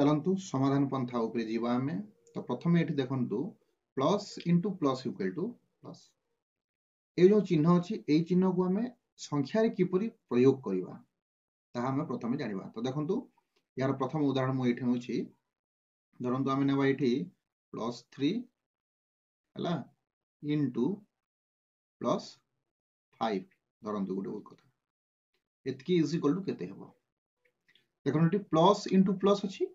ଚାଲନ୍ତୁ ସମାଧାନ ପନ୍ଥା ଉପରେ ଯିବା ଆମେ ତ ପ୍ରଥମେ ଏଠି ଦେଖନ୍ତୁ plus into plus equal to plus ଏ ଯେଉଁ ଚିହ୍ନ ଅଛି ଏଇ ଚିହ୍ନକୁ ଆମେ ସଂଖ୍ୟାରେ କିପରି ପ୍ରୟୋଗ କରିବା ତାହା ଆମେ ପ୍ରଥମେ ଜାଣିବା ତ ଦେଖନ୍ତୁ ଏହାର ପ୍ରଥମ ଉଦାହରଣ ମୁଁ ଏଇଠି ହେଉଛି ଧରନ୍ତୁ ଆମେ ନେବା ଏଇଠି ପ୍ଲସ୍ ଥ୍ରୀ ହେଲା ଇଣ୍ଟୁ ପ୍ଲସ୍ ଫାଇଭ ଧରନ୍ତୁ ଗୋଟେ କଥା ଏତିକି ଇଜ୍ ଇକ୍ୱାଲ୍ ଟୁ କେତେ ହେବ ଦେଖନ୍ତୁ ଏଠି ପ୍ଲସ୍ ଇଣ୍ଟୁ ପ୍ଲସ୍ ଅଛି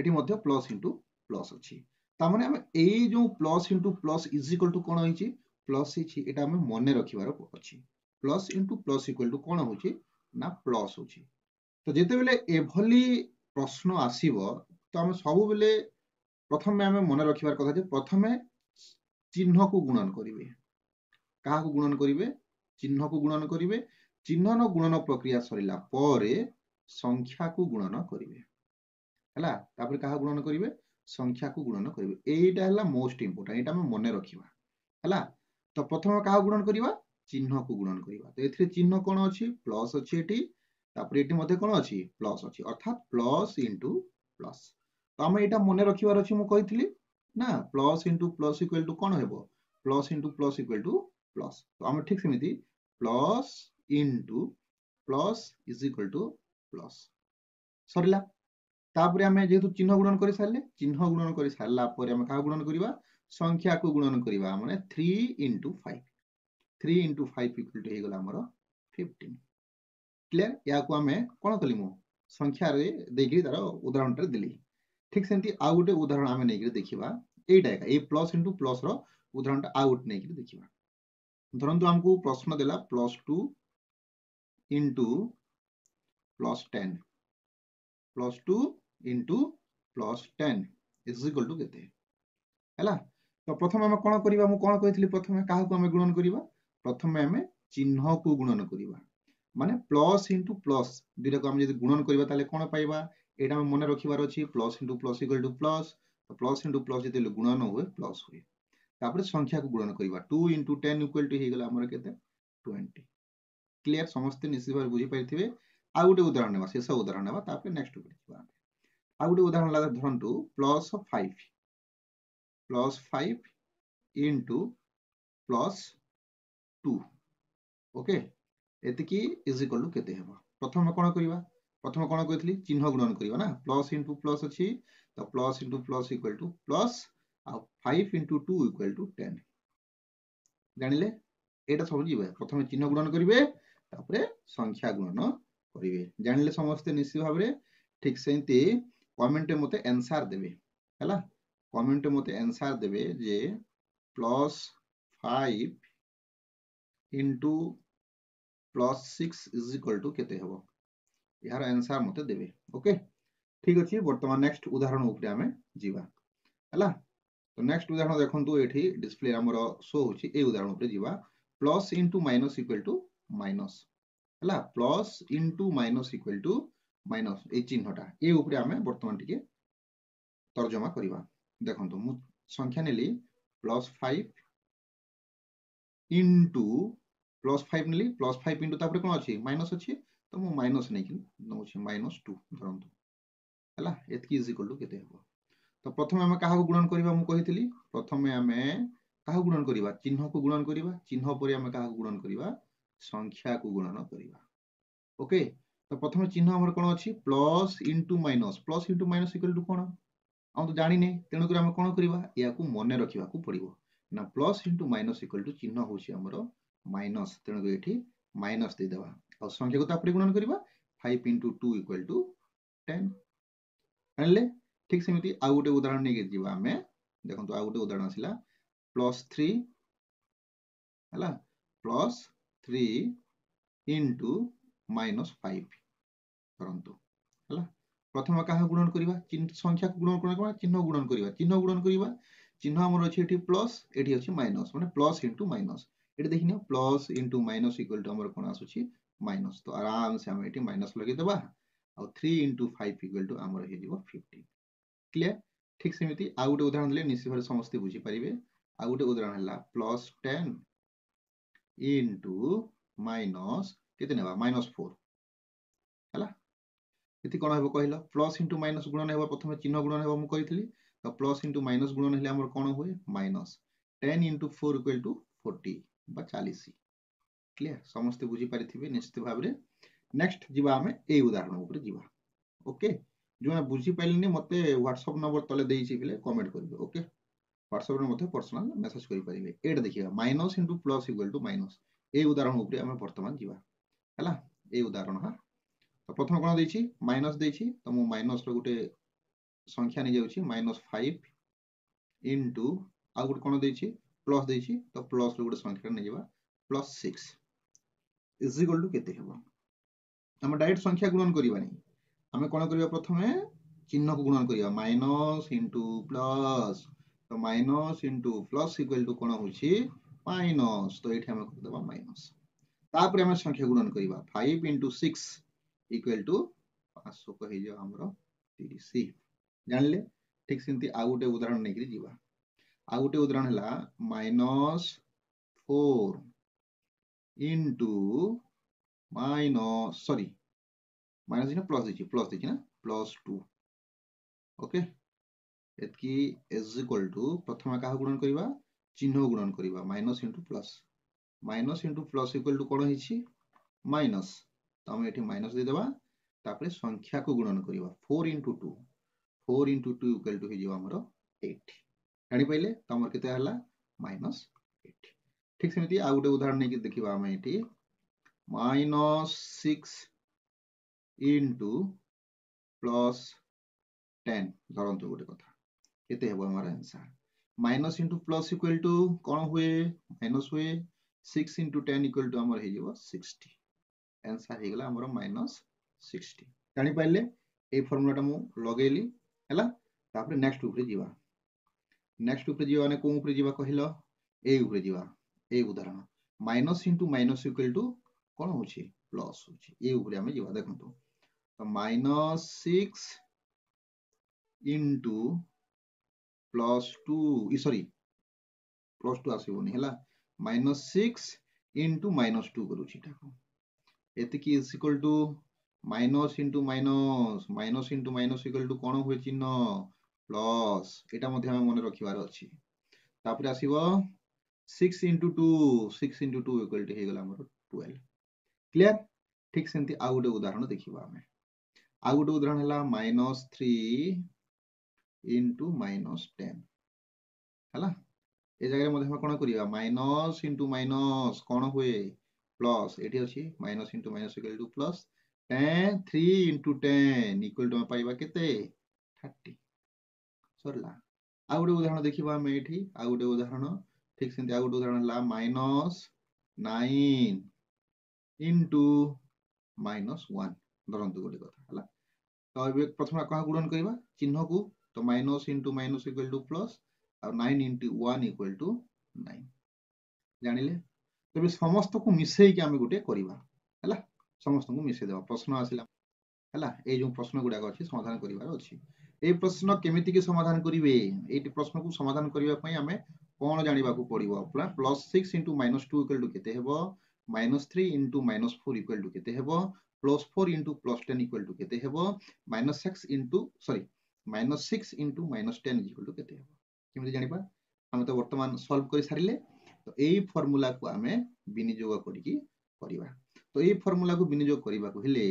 এটি মধ্যে প্লস ইন্টু প্লস ଅଛି ତା ମାନେ ଆମେ ଏଇ ଯୋଉ plus into plus is equal to କ'ଣ ହେଇଛି ପ୍ଲସ୍ ହେଇଛି ଏଇଟା ଆମେ ମନେ ରଖିବାର ଅଛି plus into plus equal to କ'ଣ ହେଉଛି ନା ପ୍ଲସ୍ ହେଉଛି ତ ଯେତେବେଳେ ଏଭଳି ପ୍ରଶ୍ନ ଆସିବ ତ ଆମେ ସବୁବେଳେ ପ୍ରଥମେ ଆମେ ମନେ ରଖିବାର କଥା ଯେ ପ୍ରଥମେ ଚିହ୍ନକୁ ଗୁଣନ କରିବେ କାହାକୁ ଗୁଣନ କରିବେ ଚିହ୍ନକୁ ଗୁଣନ କରିବେ ଚିହ୍ନନ ଗୁଣନ ପ୍ରକ୍ରିୟା ସରିଲା ପରେ ସଂଖ୍ୟାକୁ ଗୁଣନ କରିବେ ହେଲା ତାପରେ କାହା ଗୁଣନ କରିବେ ସଂଖ୍ୟାକୁ ଗୁଣନ କରିବେ ଏଇଟା ହେଲା ମୋଷ୍ଟ ଇମ୍ପୋର୍ଟାଣ୍ଟ ଏଇଟା ଆମେ ମନେ ରଖିବା ହେଲା ତ ପ୍ରଥମେ କାହା ଗୁଣନ କରିବା ଚିହ୍ନକୁ ଗୁଣନ କରିବା ତ ଏଥିରେ ଚିହ୍ନ କ'ଣ ଅଛି ପ୍ଲସ୍ ଅଛି ଏଠି ତାପରେ ଏଠି ମଧ୍ୟ କ'ଣ ଅଛି ପ୍ଲସ୍ ଅଛି ଅର୍ଥାତ୍ ପ୍ଲସ୍ ଇଣ୍ଟୁ ପ୍ଲସ୍ ତ ଆମେ ଏଇଟା ମନେ ରଖିବାର ଅଛି ମୁଁ କହିଥିଲି ନା plus into plus equal to କ'ଣ ହେବ plus into plus equal to plus ତ ଆମେ ଠିକ୍ ସେମିତି plus into plus is equal to plus ସରିଲା তাপরে আমি যেহেতু চিহ্ন গুণন করে সারলে চিহ্ন গুণন করে সারা পরে আমি কাহা গুণন করা সংখ্যাকে গুণন করা মানে three into five three into five equal to হয়ে আমার ফিফটিন ক্লিয়ার ইয়াকে আমি কোণ কলি মু সংখ্যারে দেখি তার উদাহরণটা দিলি ঠিক সেমতি আউ গোটে উদাহরণ আমি নেই দেখিবা এইটা একা এই প্লস ইন্টু প্লস র উদাহরণটা আউ গোটে নেই দেখিবা ধরন্তু আমাকে প্রশ্ন দেলা plus two into plus ten plus two into plus ten is equal to କେତେ ହେଲା ତ ପ୍ରଥମେ ଆମେ କ'ଣ କରିବା ମୁଁ କ'ଣ କହିଥିଲି ପ୍ରଥମେ କାହାକୁ ଆମେ ଗୁଣନ କରିବା ପ୍ରଥମେ ଆମେ ଚିହ୍ନକୁ ଗୁଣନ କରିବା ମାନେ ପ୍ଲସ୍ ଇଣ୍ଟୁ ପ୍ଲସ୍ ଦୁଇଟାକୁ ଆମେ ଯଦି ଗୁଣନ କରିବା ତାହେଲେ କ'ଣ ପାଇବା ଏଇଟା ଆମେ ମନେ ରଖିବାର ଅଛି plus into plus equal to plus plus into plus ଯେତେବେଳେ ଗୁଣନ ହୁଏ ପ୍ଲସ୍ ହୁଏ ତାପରେ ସଂଖ୍ୟାକୁ ଗୁଣନ କରିବା two into ten equal to ହେଇଗଲା ଆମର କେତେ ଟ୍ୱେଣ୍ଟି କ୍ଲିଅର୍ ସମସ୍ତେ ନିଶ୍ଚିତ ଭାବରେ ବୁଝିପାରିଥିବେ ଆଉ ଗୋଟେ ଉଦାହରଣ ନେବା ଶେଷ ଉଦାହରଣ ନେବା ତାପରେ ନେକ୍ସଟ ଉପରେ ଯିବା ଆମେ ଆଉ ଗୋଟେ ଉଦାହରଣ ହେଲା ଧରନ୍ତୁ plus five plus five into plus two okay ଏତିକି ଇଜ୍ ଇକ୍ୱାଲ୍ ଟୁ କେତେ ହେବ ପ୍ରଥମେ କ'ଣ କରିବା ପ୍ରଥମେ କ'ଣ କହିଥିଲି ଚିହ୍ନ ଗୁଣନ କରିବା ନା ପ୍ଲସ୍ ଇଣ୍ଟୁ ପ୍ଲସ୍ ଅଛି ତ plus into plus equal to plus ଆଉ five into two equal to ten ଜାଣିଲେ ଏଇଟା ସବୁ ଯିବେ ପ୍ରଥମେ ଚିହ୍ନ ଗୁଣନ କରିବେ ତାପରେ ସଂଖ୍ୟା ଗୁଣନ କରିବେ ଜାଣିଲେ ସମସ୍ତେ ନିଶ୍ଚିତ ଭାବରେ ଠିକ୍ ସେମିତି কমেন্টের মধ্যে অ্যান্সার দেবে হ্যাঁ কমেন্টের মধ্যে অ্যান্সার দেবে যে plus five into plus six is equal to কেতে হব ଏହାର ଆନ୍ସର ମୋତେ ଦେବେ ଓକେ ଠିକ ଅଛି ବର୍ତ୍ତମାନ ନେକ୍ସଟ ଉଦାହରଣ ଉପରେ ଆମେ ଯିବା ହେଲା ତ ନେକ୍ସଟ ଉଦାହରଣ ଦେଖନ୍ତୁ ଏଠି ଡିସପ୍ଲେ ଆମର ଶୋ ହେଉଛି ଏଇ ଉଦାହରଣ ଉପରେ ଯିବା plus into minus equal to minus ହେଲା plus into minus equal to minus ଏଇ ଚିହ୍ନଟା ଏ ଉପରେ ଆମେ ବର୍ତ୍ତମାନ ଟିକେ ତର୍ଜମା କରିବା ଦେଖନ୍ତୁ ମୁଁ ସଂଖ୍ୟା ନେଲି plus five into plus five ନେଲି ପ୍ଲସ୍ ଫାଇଭ୍ ଇଣ୍ଟୁ ତାପରେ କ'ଣ ଅଛି ମାଇନସ୍ ଅଛି ତ ମୁଁ ମାଇନସ୍ ନେଇକି ନେଉଛି ମାଇନସ୍ ଟୁ ଧରନ୍ତୁ ହେଲା ଏତିକି ଇଜ୍ ଇକ୍ୱାଲ୍ ଟୁ କେତେ ହେବ ତ ପ୍ରଥମେ ଆମେ କାହାକୁ ଗୁଣନ କରିବା ମୁଁ କହିଥିଲି ପ୍ରଥମେ ଆମେ କାହାକୁ ଗୁଣନ କରିବା ଚିହ୍ନକୁ ଗୁଣନ କରିବା ଚିହ୍ନ ପରେ ଆମେ କାହାକୁ ଗୁଣନ କରିବା ସଂଖ୍ୟାକୁ ଗୁଣନ କରିବା ଓକେ তো প্রথমে চিহ্ন আমার কোণ অছি plus into minus plus into minus equal to কোণ আমি তো জাণিনে তেণুকরি আমি কোণ করা ইয়াকু মনে রাখা পড়ব না plus into minus equal to চিহ্ন হচ্ছে আমার মাইনস তেণুকরি এটি মাইনস দেবা ଆଉ ସଂଖ୍ୟାକୁ ତାପରେ ଗୁଣନ କରିବା five into two equal to ten ଜାଣିଲେ ଠିକ୍ ସେମିତି ଆଉ ଗୋଟେ ଉଦାହରଣ ନେଇକି ଯିବା ଆମେ ଦେଖନ୍ତୁ ଆଉ ଗୋଟେ ଉଦାହରଣ ଆସିଲା ପ୍ଲସ୍ ଥ୍ରୀ ହେଲା plus three into minus five ধরতু ହେଲା ପ୍ରଥମ କାହା ଗୁଣନ କରିବା ସଂଖ୍ୟାକୁ ଗୁଣନ କରିବା ଚିହ୍ନ ଗୁଣନ କରିବା ଚିହ୍ନ ଗୁଣନ କରିବା ଚିହ୍ନ ଆମର ଅଛି ଏଠି ପ୍ଲସ୍ ଏଠି ଅଛି ମାଇନସ୍ ମାନେ ପ୍ଲସ୍ ଇଣ୍ଟୁ ମାଇନସ୍ ଏଠି ଦେଖିନିଅ plus into minus equal to ଆମର କ'ଣ ଆସୁଛି ମାଇନସ୍ ତ ଆରାମସେ ଆମେ ଏଠି ମାଇନସ୍ ଲଗେଇଦେବା ଆଉ three into five equal to ଆମର ହେଇଯିବ ଫିଫ୍ଟି କ୍ଲିଅର୍ ଠିକ୍ ସେମିତି ଆଉ ଗୋଟେ ଉଦାହରଣ ଦେଲେ ନିଶ୍ଚିତ ଭାବରେ ସମସ୍ତେ ବୁଝିପାରିବେ ଆଉ ଗୋଟେ ଉଦାହରଣ ହେଲା ପ୍ଲସ୍ ଟେନ୍ ଇଣ୍ଟୁ ମାଇନସ୍ କେତେ ନେବା ମାଇନସ୍ ଫୋର୍ ହେଲା ଏଠି କ'ଣ ହେବ କହିଲ ପ୍ଲସ୍ ଇଣ୍ଟୁ ମାଇନସ୍ ଗୁଣନ ହେବ ପ୍ରଥମେ ଚିହ୍ନ ଗୁଣନ ହେବ ମୁଁ କହିଥିଲି ତ ପ୍ଲସ୍ ଇଣ୍ଟୁ ମାଇନସ୍ ଗୁଣନ ହେଲେ ଆମର କ'ଣ ହୁଏ minus ten into four equal to forty ବା ଚାଳିଶ କ୍ଲିଅର ସମସ୍ତେ ବୁଝିପାରିଥିବେ ନିଶ୍ଚିତ ଭାବରେ ନେକ୍ସଟ ଯିବା ଆମେ ଏଇ ଉଦାହରଣ ଉପରେ ଯିବା ଓକେ ଯେଉଁମାନେ ବୁଝିପାରିଲେନି ମୋତେ ହ୍ୱାଟ୍ସଆପ୍ ନମ୍ବର ତଳେ ଦେଇଛି ପିଲେ କମେଣ୍ଟ କରିବେ ଓକେ ହ୍ୱାଟ୍ସଆପ୍ରେ ମଧ୍ୟ ପର୍ସନାଲ୍ ମେସେଜ୍ କରିପାରିବେ ଏଇଟା ଦେଖିବା minus into plus equal to minus ଏଇ ଉଦାହରଣ ଉପରେ ଆମେ ବର୍ତ୍ତମାନ ଯିବା ହେଲା ଏଇ ଉଦାହରଣ ହଁ ତ ପ୍ରଥମେ କ'ଣ ଦେଇଛି ମାଇନସ୍ ଦେଇଛି ତ ମୁଁ ମାଇନସ୍ର ଗୋଟେ ସଂଖ୍ୟା ନେଇଯାଉଛି ମାଇନସ୍ ଫାଇଭ୍ ଇନ୍ଟୁ ଆଉ ଗୋଟେ କ'ଣ ଦେଇଛି ପ୍ଲସ୍ ଦେଇଛି ତ ପ୍ଲସ୍ର ଗୋଟେ ସଂଖ୍ୟା ନେଇଯିବା plus six is equal to କେତେ ହେବ ଆମେ ଡାଇରେକ୍ଟ ସଂଖ୍ୟା ଗୁଣନ କରିବାନି ଆମେ କ'ଣ କରିବା ପ୍ରଥମେ ଚିହ୍ନକୁ ଗୁଣନ କରିବା ମାଇନସ୍ ଇଣ୍ଟୁ ପ୍ଲସ୍ ତ minus into plus equal to କ'ଣ ହେଉଛି ମାଇନସ୍ ତ ଏଇଠି ଆମେ କରିଦେବା ମାଇନସ୍ তাপরে আমি সংখ্যা গুণন করা five into six equal to পাঁচশোক হয়ে আমার তিরিশ জাঁলে ঠিক সেমি আউ গোটে উদাহরণ নেই যা আউ গোটে উদাহরণ হল minus four into minus sorry minus না প্লস দিচ্ছি প্লস দিচ্ছি না প্লস টু ওকে এতকি এজ ইকুয়াল টু প্রথমে কাহ গুণন করা চিহ্ন গুণন করা minus into plus minus into plus equal to কোণ হয়েছি মাইনস তো আমি এটি মাইনস দেবা তাপরে সংখ্যাকে গুণন করা four into two four into two equal to হয়ে আমার এইট জাঁপারে তো আমার কেতে হল মাইনস এইট ঠিক সেমি আউ গোটে উদাহরণ নিয়ে দেখবা আমি এটি minus six into plus ten ধরন্তু গোটে কথা কেতে হব আমার answer minus into plus equal to কোণ হুয়ে মাইনস হুয়ে six into ten equal to आम हो सिक्सटी आंसर हो गला माइनस सिक्सटी जापारे ये फर्मुलाटा मुझे लगेली है नेक्स्ट उपरे जा नेक्स्ट उपरे जाने कौ उपरे जा कह ये जावा जा ए उदाहरण minus into minus equal to कौन हो प्लस हो जा देखु तो minus six into plus two sorry plus two आसबनी minus six into minus two କରୁଛି ତାକୁ ଏତିକି is equal to minus into minus minus into minus equal to কোণ হুয়ে চিহ্ন প্লস এটা মধ্যে আমি মনে রাখবার অছি তাপরে আসিব six into two six into two equal to হয়ে গেল আমার টুয়েলভ ক্লিয়ার ঠিক সেমতি আউ গোটে উদাহরণ দেখিবা আমি আউ গোটে উদাহরণ হল minus three into minus ten হলা এই ଜାଗାରେ ମଧ୍ୟ ଆମେ କ'ଣ କରିବା ମାଇନସ୍ ଇଣ୍ଟୁ ମାଇନସ୍ କ'ଣ ହୁଏ ପ୍ଲସ୍ ଏଠି ଅଛି minus into minus equal to plus ten three into ten equal to ଆମେ ପାଇବା କେତେ ଥାର୍ଟି ସରିଲା ଆଉ ଗୋଟେ ଉଦାହରଣ ଦେଖିବା ଆମେ ଏଠି ଆଉ ଗୋଟେ ଉଦାହରଣ ଠିକ୍ ସେମିତି ଆଉ ଗୋଟେ ଉଦାହରଣ ହେଲା minus nine into minus one ଧରନ୍ତୁ ଗୋଟେ କଥା ହେଲା ତ ଏବେ ପ୍ରଥମେ କାହାକୁ ଗୁଣନ କରିବା ଚିହ୍ନକୁ ତ minus into minus equal to plus ଆଉ nine into one equal to nine ଜାଣିଲେ ତେବେ ସମସ୍ତଙ୍କୁ ମିଶେଇକି ଆମେ ଗୋଟେ କରିବା ହେଲା ସମସ୍ତଙ୍କୁ ମିଶେଇ ଦେବା ପ୍ରଶ୍ନ ଆସିଲା ହେଲା ଏଇ ଯେଉଁ ପ୍ରଶ୍ନ ଗୁଡ଼ାକ ଅଛି ସମାଧାନ କରିବାର ଅଛି ଏଇ ପ୍ରଶ୍ନ କେମିତିକି ସମାଧାନ କରିବେ ଏଇଟି ପ୍ରଶ୍ନକୁ ସମାଧାନ କରିବା ପାଇଁ ଆମେ କ'ଣ ଜାଣିବାକୁ ପଡ଼ିବ plus six into minus two equal to କେତେ ହେବ minus three into minus four equal to କେତେ ହେବ plus four into plus ten equal to କେତେ ହେବ minus six into sorry minus six into minus ten equal to କେତେ ହେବ কেমি জাঁয়া আমি তো বর্তমান সলভ করে সারে তো এই ফর্মুলা কু আমি বিনিযোগ করি করা তো এই ফর্মুলা কু বিনিযোগ করা হলে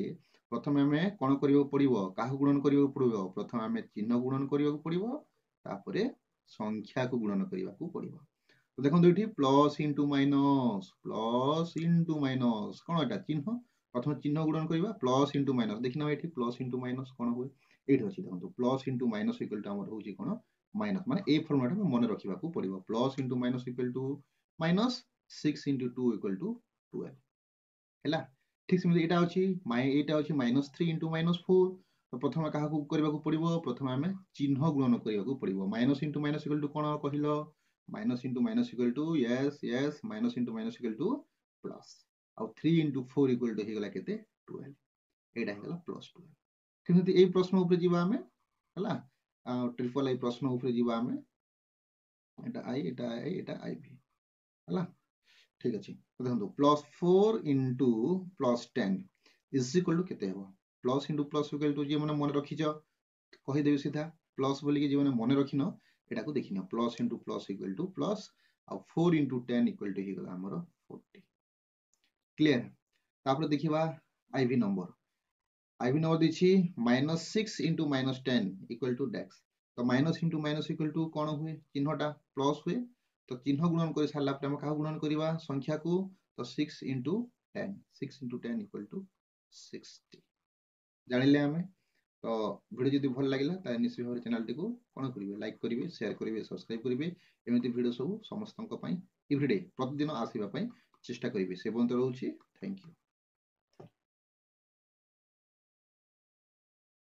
প্রথমে আমি কোণ করা পড়ব কাহু গুণন করা পড়ব প্রথমে আমি চিহ্ন গুণন করা পড়ব তাপরে সংখ্যা কু গুণন করা পড়ব তো দেখুন এটি plus into minus plus into minus কোণ এটা চিহ্ন প্রথমে চিহ্ন গুণন করা প্লস ইন্টু মাইনস দেখি না এটি প্লস ইন্টু মাইনস কোণ হুয়ে এইটি অছি দেখুন plus into minus equal to আমার হচ্ছে কোণ ମାଇନସ୍ ମାନେ ଏଇ ଫର୍ମୁଲାଟା ମନେ ରଖିବାକୁ ପଡ଼ିବ plus into minus equal to minus six into two equal to twelve ହେଲା ଠିକ୍ ସେମିତି ଏଇଟା ଅଛି ଏଇଟା ଅଛି minus three into minus four ତ ପ୍ରଥମେ କାହାକୁ କରିବାକୁ ପଡ଼ିବ ପ୍ରଥମେ ଆମେ ଚିହ୍ନ ଗୁଣନ କରିବାକୁ ପଡ଼ିବ minus into minus equal to କ'ଣ କହିଲ minus into minus equal to yes yes minus into minus equal to plus ଆଉ three into four equal to ହେଇଗଲା କେତେ ଟୁଏଲ୍ଭ ଏଇଟା ହେଇଗଲା ପ୍ଲସ୍ ଟୁଏଲ୍ଭ ଠିକ୍ ସେମିତି ଏଇ ପ୍ରଶ୍ନ ଉପରେ ଯିବା ଆମେ ହେଲା ଟ୍ରିପଲ୍ ଆଇ ପ୍ରଶ୍ନ ଉପରେ ଯିବା ଆମେ এটা আই এটা আই এটা আই ভি ହେଲା ଠିକ ଅଛି ଦେଖନ୍ତୁ plus four into plus ten is equal to କେତେ ହେବ plus into plus equal to ଯିଏ ମାନେ ମନେ ରଖିଛ କହିଦେବି ସିଧା ପ୍ଲସ୍ ବୋଲିକି ଯେଉଁମାନେ ମନେ ରଖିନ ଏଟାକୁ ଦେଖିନିଅ plus into plus equal to plus ଆଉ four into ten equal to ହେଇଗଲା ଆମର ଫୋର୍ଟି କ୍ଲିଅର୍ ତାପରେ ଦେଖିବା I V number IV number ଦେଇଛି minus 6 into minus 10 equal to dex ତ minus into minus equal to କ'ଣ ହୁଏ ଚିହ୍ନଟା plus ହୁଏ ତ ଚିହ୍ନ ଗୁଣନ କରି ସାରିଲା ପରେ ଆମେ କାହାକୁ ଗୁଣନ କରିବା ସଂଖ୍ୟାକୁ ତ 6 into 10 6 into 10 equal to 60 ଜାଣିଲେ ଆମେ ତ ଭିଡ଼ିଓ ଯଦି ଭଲ ଲାଗିଲା ତାହେଲେ ନିଶ୍ଚିତ ଭାବରେ ଚ୍ୟାନେଲଟିକୁ କ'ଣ କରିବେ ଲାଇକ୍ କରିବେ ସେୟାର କରିବେ ସବସ୍କ୍ରାଇବ୍ କରିବେ ଏମିତି ଭିଡ଼ିଓ ସବୁ ସମସ୍ତଙ୍କ ପାଇଁ ଏଭ୍ରିଡେ ପ୍ରତିଦିନ ଆସିବା ପାଇଁ ଚେଷ୍ଟା କରିବେ ସେ ପର୍ଯ୍ୟନ୍ତ ରହୁଛି ଥ୍ୟାଙ୍କ ୟୁ